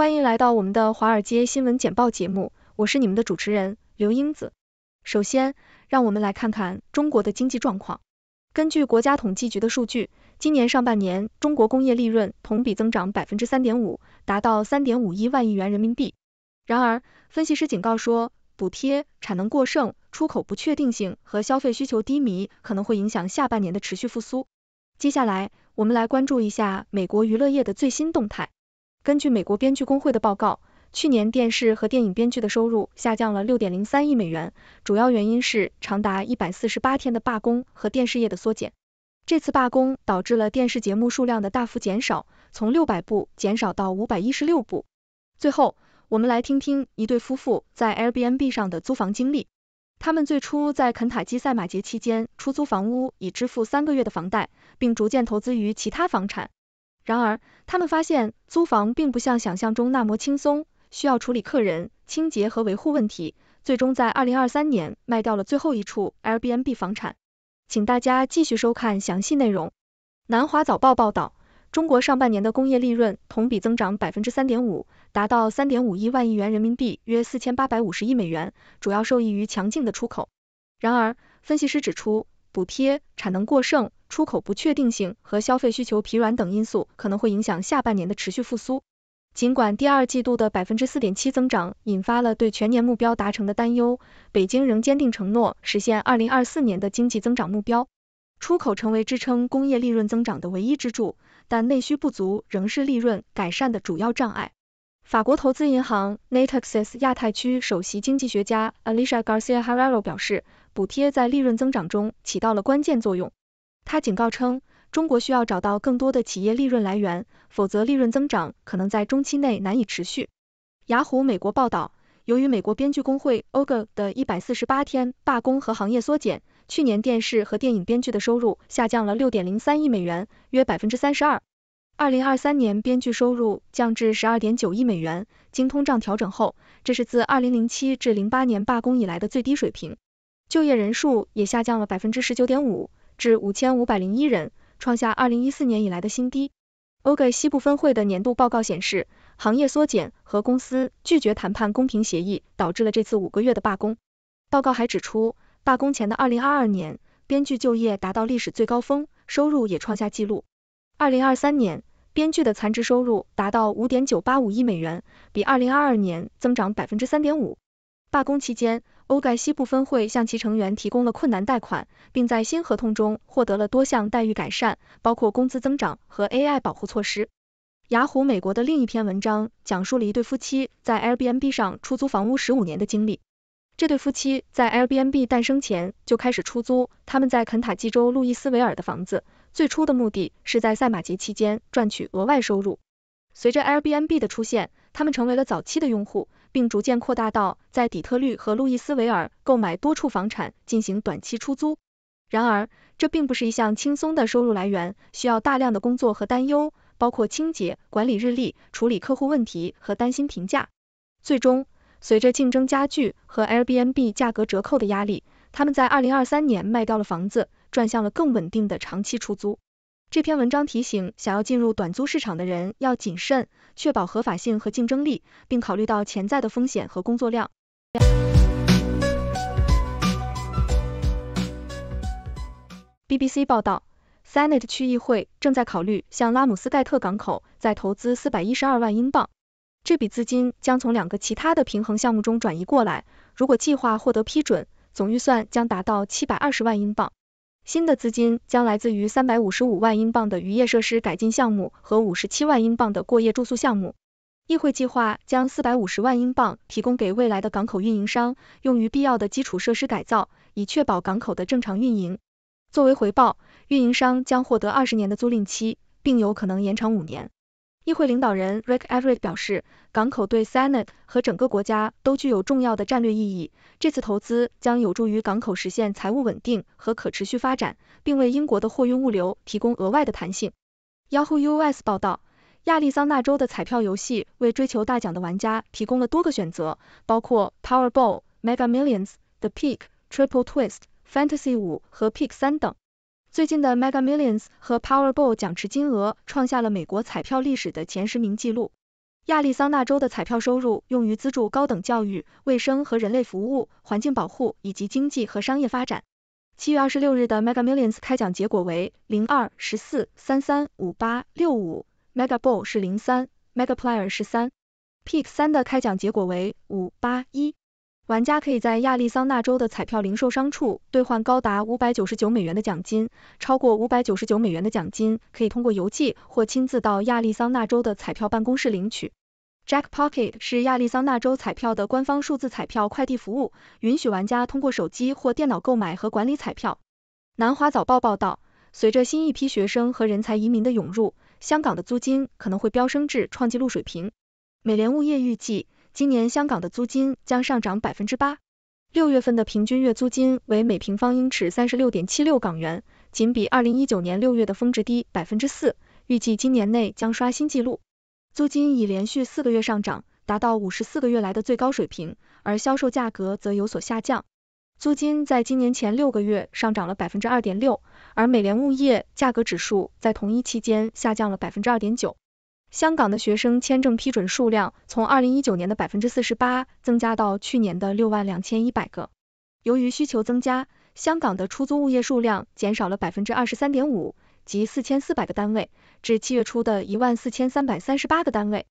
欢迎来到我们的华尔街新闻简报节目，我是你们的主持人刘英子。首先，让我们来看看中国的经济状况。根据国家统计局的数据，今年上半年中国工业利润同比增长百分之三点五，达到三点五一万亿元人民币。然而，分析师警告说，补贴、产能过剩、出口不确定性和消费需求低迷可能会影响下半年的持续复苏。接下来，我们来关注一下美国娱乐业的最新动态。根据美国编剧工会的报告，去年电视和电影编剧的收入下降了6.03亿美元，主要原因是长达148天的罢工和电视业的缩减。这次罢工导致了电视节目数量的大幅减少，从600部减少到516部。最后，我们来听听一对夫妇在 Airbnb 上的租房经历。他们最初在肯塔基赛马节期间出租房屋，以支付三个月的房贷，并逐渐投资于其他房产。然而，他们发现租房并不像想象中那么轻松，需要处理客人、清洁和维护问题，最终在二零二三年卖掉了最后一处 Airbnb 房产。请大家继续收看详细内容。南华早报报道，中国上半年的工业利润同比增长百分之三点五，达到三点五一万亿元人民币，约四千八百五十亿美元，主要受益于强劲的出口。然而，分析师指出，补贴、产能过剩。出口不确定性和消费需求疲软等因素可能会影响下半年的持续复苏。尽管第二季度的百分之四点七增长引发了对全年目标达成的担忧，北京仍坚定承诺实现二零二四年的经济增长目标。出口成为支撑工业利润增长的唯一支柱，但内需不足仍是利润改善的主要障碍。法国投资银行 Natixis 亚太区首席经济学家 Alicia Garcia-Herrero 表示，补贴在利润增长中起到了关键作用。他警告称，中国需要找到更多的企业利润来源，否则利润增长可能在中期内难以持续。雅虎美国报道，由于美国编剧工会 g a 的一百四十八天罢工和行业缩减，去年电视和电影编剧的收入下降了六点零三亿美元，约百分之三十二。二零二三年编剧收入降至十二点九亿美元，经通胀调整后，这是自二零零七至零八年罢工以来的最低水平。就业人数也下降了百分之十九点五。至五千五百零一人，创下二零一四年以来的新低。o g 西部分会的年度报告显示，行业缩减和公司拒绝谈判公平协议导致了这次五个月的罢工。报告还指出，罢工前的二零二二年，编剧就业达到历史最高峰，收入也创下纪录。二零二三年，编剧的残值收入达到五点九八五亿美元，比二零二二年增长百分之三点五。罢工期间，欧盖西部分会向其成员提供了困难贷款，并在新合同中获得了多项待遇改善，包括工资增长和 AI 保护措施。雅虎美国的另一篇文章讲述了一对夫妻在 Airbnb 上出租房屋十五年的经历。这对夫妻在 Airbnb 诞生前就开始出租他们在肯塔基州路易斯维尔的房子，最初的目的是在赛马节期间赚取额外收入。随着 Airbnb 的出现，他们成为了早期的用户，并逐渐扩大到在底特律和路易斯维尔购买多处房产进行短期出租。然而，这并不是一项轻松的收入来源，需要大量的工作和担忧，包括清洁、管理日历、处理客户问题和担心评价。最终，随着竞争加剧和 Airbnb 价格折扣的压力，他们在2023年卖掉了房子，转向了更稳定的长期出租。这篇文章提醒想要进入短租市场的人要谨慎，确保合法性和竞争力，并考虑到潜在的风险和工作量。BBC 报道，Senate 区议会正在考虑向拉姆斯盖特港口再投资四百一十二万英镑，这笔资金将从两个其他的平衡项目中转移过来。如果计划获得批准，总预算将达到七百二十万英镑。新的资金将来自于三百五十五万英镑的渔业设施改进项目和五十七万英镑的过夜住宿项目。议会计划将四百五十万英镑提供给未来的港口运营商，用于必要的基础设施改造，以确保港口的正常运营。作为回报，运营商将获得二十年的租赁期，并有可能延长五年。议会领导人 Rick Everett 表示，港口对 Senate 和整个国家都具有重要的战略意义。这次投资将有助于港口实现财务稳定和可持续发展，并为英国的货运物流提供额外的弹性。Yahoo US 报道，亚利桑那州的彩票游戏为追求大奖的玩家提供了多个选择，包括 Powerball、Mega Millions、The p e a k Triple Twist、Fantasy 五和 Pick 三等。最近的 Mega Millions 和 Powerball 奖池金额创下了美国彩票历史的前十名记录。亚利桑那州的彩票收入用于资助高等教育、卫生和人类服务、环境保护以及经济和商业发展。七月二十六日的 Mega Millions 开奖结果为零二十四三三五八六五，Mega Ball 是零三 m e g a p l a y e r 是三，Pick 三的开奖结果为五八一。玩家可以在亚利桑那州的彩票零售商处兑换高达五百九十九美元的奖金，超过五百九十九美元的奖金可以通过邮寄或亲自到亚利桑那州的彩票办公室领取。Jackpocket 是亚利桑那州彩票的官方数字彩票快递服务，允许玩家通过手机或电脑购买和管理彩票。南华早报报道，随着新一批学生和人才移民的涌入，香港的租金可能会飙升至创纪录水平。美联物业预计。今年香港的租金将上涨百分之八，六月份的平均月租金为每平方英尺三十六点七六港元，仅比二零一九年六月的峰值低百分之四，预计今年内将刷新纪录。租金已连续四个月上涨，达到五十四个月来的最高水平，而销售价格则有所下降。租金在今年前六个月上涨了百分之二点六，而美联物业价格指数在同一期间下降了百分之二点九。香港的学生签证批准数量从2019年的48%增加到去年的62,100个。由于需求增加，香港的出租物业数量减少了23.5%，即4,400个单位，至七月初的14,338个单位。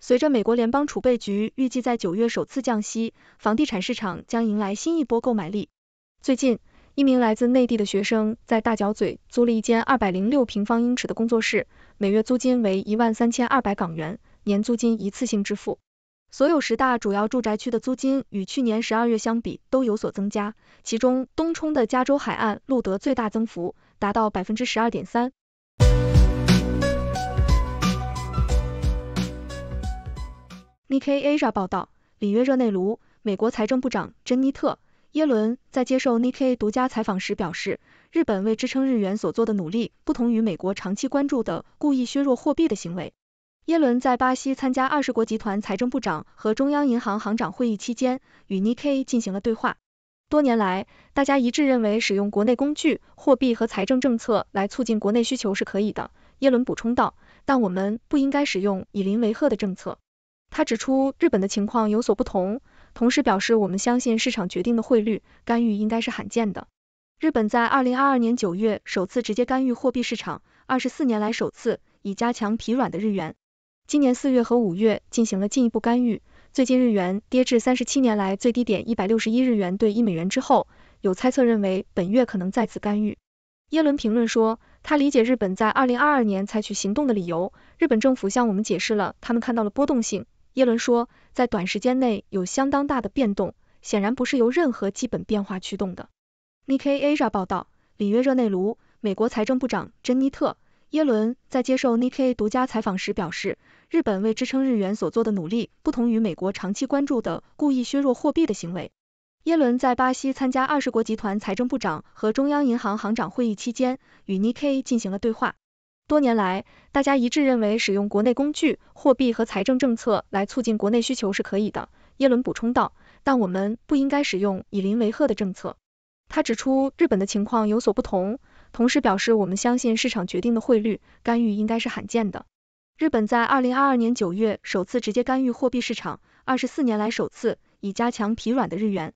随着美国联邦储备局预计在九月首次降息，房地产市场将迎来新一波购买力。最近，一名来自内地的学生在大角嘴租了一间二百零六平方英尺的工作室，每月租金为一万三千二百港元，年租金一次性支付。所有十大主要住宅区的租金与去年十二月相比都有所增加，其中东冲的加州海岸路得最大增幅达到百分之十二点三。n i k a i a 报道，里约热内卢，美国财政部长珍妮特。耶伦在接受 Nikkei 独家采访时表示，日本为支撑日元所做的努力，不同于美国长期关注的故意削弱货币的行为。耶伦在巴西参加二十国集团财政部长和中央银行行长会议期间，与 Nikkei 进行了对话。多年来，大家一致认为使用国内工具、货币和财政政策来促进国内需求是可以的。耶伦补充道，但我们不应该使用以邻为壑的政策。他指出，日本的情况有所不同。同时表示，我们相信市场决定的汇率干预应该是罕见的。日本在二零二二年九月首次直接干预货币市场，二十四年来首次以加强疲软的日元。今年四月和五月进行了进一步干预，最近日元跌至三十七年来最低点一百六十一日元兑一美元之后，有猜测认为本月可能再次干预。耶伦评论说，他理解日本在二零二二年采取行动的理由。日本政府向我们解释了他们看到了波动性。耶伦说，在短时间内有相当大的变动，显然不是由任何基本变化驱动的。n i k a i a 报道，里约热内卢，美国财政部长珍妮特·耶伦在接受 n i k k e a 独家采访时表示，日本为支撑日元所做的努力，不同于美国长期关注的故意削弱货币的行为。耶伦在巴西参加二十国集团财政部长和中央银行行长会议期间，与 n i k k e a 进行了对话。多年来，大家一致认为使用国内工具、货币和财政政策来促进国内需求是可以的。耶伦补充道，但我们不应该使用以邻为壑的政策。他指出，日本的情况有所不同，同时表示我们相信市场决定的汇率，干预应该是罕见的。日本在二零二二年九月首次直接干预货币市场，二十四年来首次以加强疲软的日元。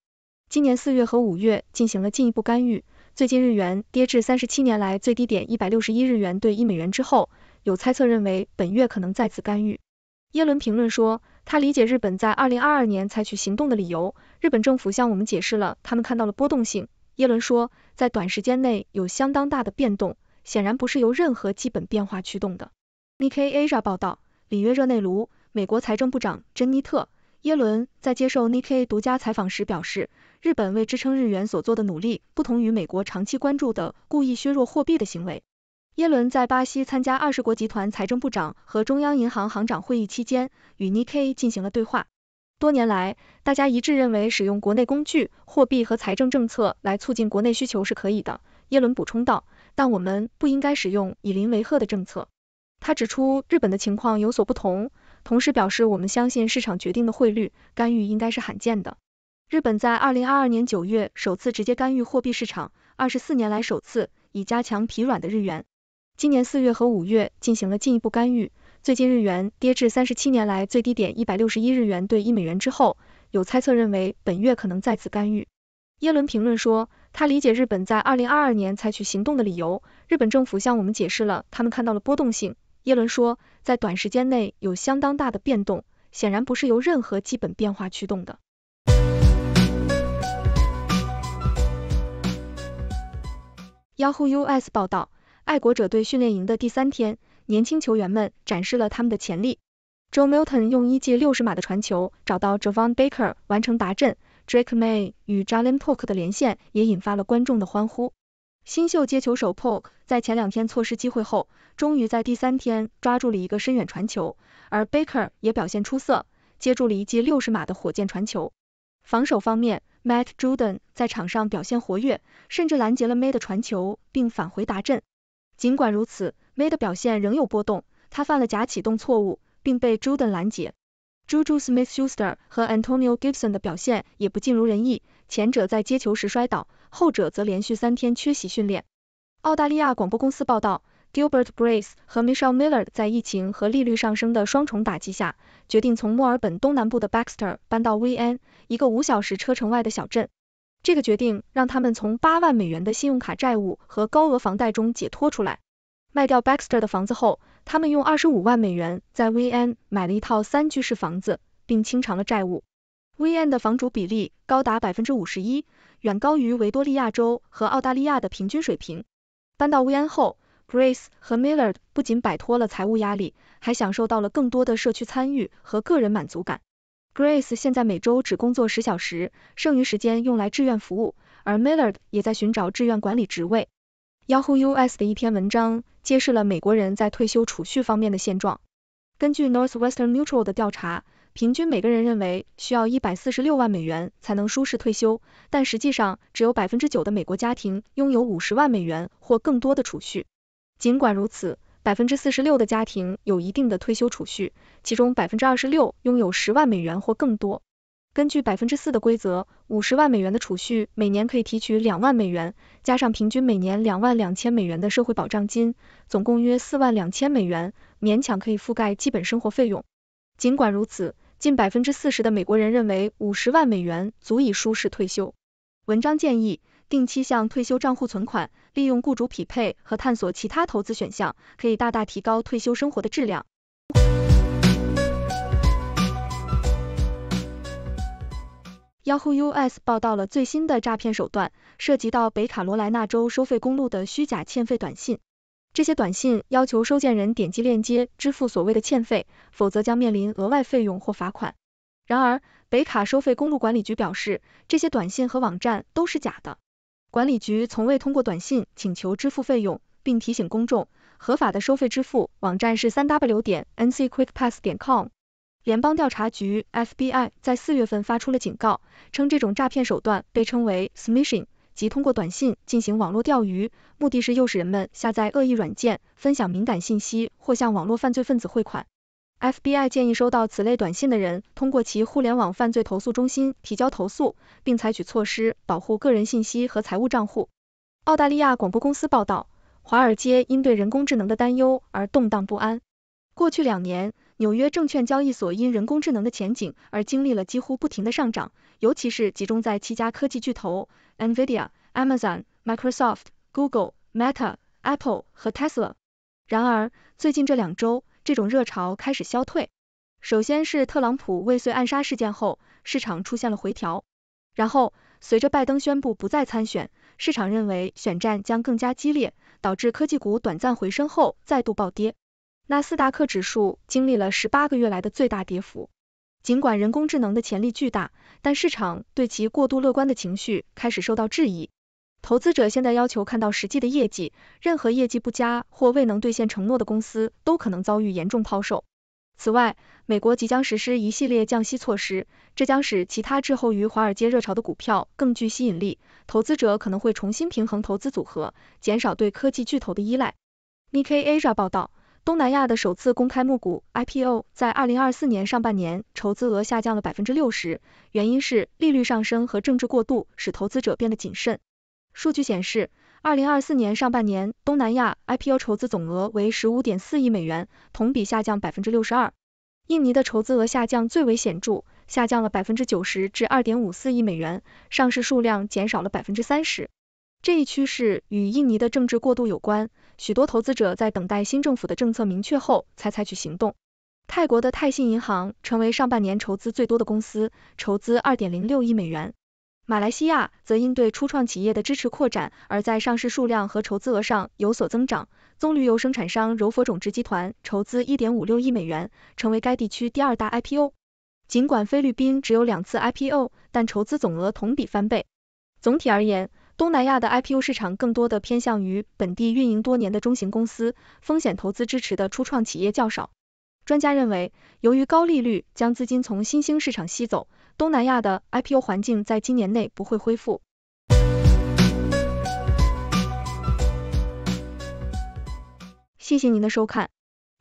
今年四月和五月进行了进一步干预。最近日元跌至三十七年来最低点一百六十一日元对一美元之后，有猜测认为本月可能再次干预。耶伦评论说，他理解日本在二零二二年采取行动的理由。日本政府向我们解释了他们看到了波动性。耶伦说，在短时间内有相当大的变动，显然不是由任何基本变化驱动的。n i k a i a 报道，里约热内卢，美国财政部长珍妮特。耶伦在接受 Nikkei 独家采访时表示，日本为支撑日元所做的努力，不同于美国长期关注的故意削弱货币的行为。耶伦在巴西参加二十国集团财政部长和中央银行行长会议期间，与 Nikkei 进行了对话。多年来，大家一致认为使用国内工具、货币和财政政策来促进国内需求是可以的。耶伦补充道，但我们不应该使用以邻为壑的政策。他指出，日本的情况有所不同。同时表示，我们相信市场决定的汇率干预应该是罕见的。日本在二零二二年九月首次直接干预货币市场，二十四年来首次以加强疲软的日元。今年四月和五月进行了进一步干预。最近日元跌至三十七年来最低点一百六十一日元对一美元之后，有猜测认为本月可能再次干预。耶伦评论说，他理解日本在二零二二年采取行动的理由。日本政府向我们解释了他们看到了波动性。耶伦说，在短时间内有相当大的变动，显然不是由任何基本变化驱动的。Yahoo US 报道，爱国者队训练营的第三天，年轻球员们展示了他们的潜力。Jo e Milton 用一记六十码的传球找到 Javon Baker 完成达阵，Drake May 与 Jalen Polk 的连线也引发了观众的欢呼。新秀接球手 Poke 在前两天错失机会后，终于在第三天抓住了一个深远传球，而 Baker 也表现出色，接住了一记六十码的火箭传球。防守方面，Matt Juden 在场上表现活跃，甚至拦截了 May 的传球并返回达阵。尽管如此，May 的表现仍有波动，他犯了假启动错误，并被 Juden 拦截。Juju Smith-Schuster 和 Antonio Gibson 的表现也不尽如人意。前者在接球时摔倒，后者则连续三天缺席训练。澳大利亚广播公司报道，Gilbert Brace 和 Michelle Miller 在疫情和利率上升的双重打击下，决定从墨尔本东南部的 Baxter 搬到 VN 一个五小时车程外的小镇。这个决定让他们从八万美元的信用卡债务和高额房贷中解脱出来。卖掉 Baxter 的房子后，他们用二十五万美元在 VN 买了一套三居室房子，并清偿了债务。薇恩的房主比例高达百分之五十一，远高于维多利亚州和澳大利亚的平均水平。搬到 v 安后，Grace 和 Millard 不仅摆脱了财务压力，还享受到了更多的社区参与和个人满足感。Grace 现在每周只工作十小时，剩余时间用来志愿服务，而 Millard 也在寻找志愿管理职位。Yahoo US 的一篇文章揭示了美国人在退休储蓄方面的现状。根据 Northwestern Mutual 的调查。平均每个人认为需要一百四十六万美元才能舒适退休，但实际上只有百分之九的美国家庭拥有五十万美元或更多的储蓄。尽管如此，百分之四十六的家庭有一定的退休储蓄，其中百分之二十六拥有十万美元或更多。根据百分之四的规则，五十万美元的储蓄每年可以提取两万美元，加上平均每年两万两千美元的社会保障金，总共约四万两千美元，勉强可以覆盖基本生活费用。尽管如此，近百分之四十的美国人认为五十万美元足以舒适退休。文章建议定期向退休账户存款，利用雇主匹配和探索其他投资选项，可以大大提高退休生活的质量。Yahoo US 报道了最新的诈骗手段，涉及到北卡罗来纳州收费公路的虚假欠费短信。这些短信要求收件人点击链接支付所谓的欠费，否则将面临额外费用或罚款。然而，北卡收费公路管理局表示，这些短信和网站都是假的。管理局从未通过短信请求支付费用，并提醒公众，合法的收费支付网站是三 w 点 ncquickpass 点 com。联邦调查局 （FBI） 在四月份发出了警告，称这种诈骗手段被称为 smishing。及通过短信进行网络钓鱼，目的是诱使人们下载恶意软件、分享敏感信息或向网络犯罪分子汇款。FBI 建议收到此类短信的人通过其互联网犯罪投诉中心提交投诉，并采取措施保护个人信息和财务账户。澳大利亚广播公司报道，华尔街因对人工智能的担忧而动荡不安。过去两年。纽约证券交易所因人工智能的前景而经历了几乎不停的上涨，尤其是集中在七家科技巨头：NVIDIA、Amazon、Microsoft、Google、Meta、Apple 和 Tesla。然而，最近这两周，这种热潮开始消退。首先是特朗普未遂暗杀事件后，市场出现了回调。然后，随着拜登宣布不再参选，市场认为选战将更加激烈，导致科技股短暂回升后再度暴跌。纳斯达克指数经历了十八个月来的最大跌幅。尽管人工智能的潜力巨大，但市场对其过度乐观的情绪开始受到质疑。投资者现在要求看到实际的业绩，任何业绩不佳或未能兑现承诺的公司都可能遭遇严重抛售。此外，美国即将实施一系列降息措施，这将使其他滞后于华尔街热潮的股票更具吸引力。投资者可能会重新平衡投资组合，减少对科技巨头的依赖。Nik Asia 报道。东南亚的首次公开募股 （IPO） 在二零二四年上半年筹资额下降了百分之六十，原因是利率上升和政治过渡使投资者变得谨慎。数据显示，二零二四年上半年东南亚 IPO 筹资总额为十五点四亿美元，同比下降百分之六十二。印尼的筹资额下降最为显著，下降了百分之九十至二点五四亿美元，上市数量减少了百分之三十。这一趋势与印尼的政治过渡有关。许多投资者在等待新政府的政策明确后才采取行动。泰国的泰信银行成为上半年筹资最多的公司，筹资2.06亿美元。马来西亚则因对初创企业的支持扩展而在上市数量和筹资额上有所增长。棕榈油生产商柔佛种植集团筹资1.56亿美元，成为该地区第二大 IPO。尽管菲律宾只有两次 IPO，但筹资总额同比翻倍。总体而言，东南亚的 IPO 市场更多的偏向于本地运营多年的中型公司，风险投资支持的初创企业较少。专家认为，由于高利率将资金从新兴市场吸走，东南亚的 IPO 环境在今年内不会恢复。谢谢您的收看，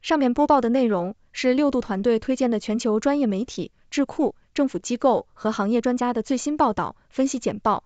上面播报的内容是六度团队推荐的全球专业媒体、智库、政府机构和行业专家的最新报道、分析简报。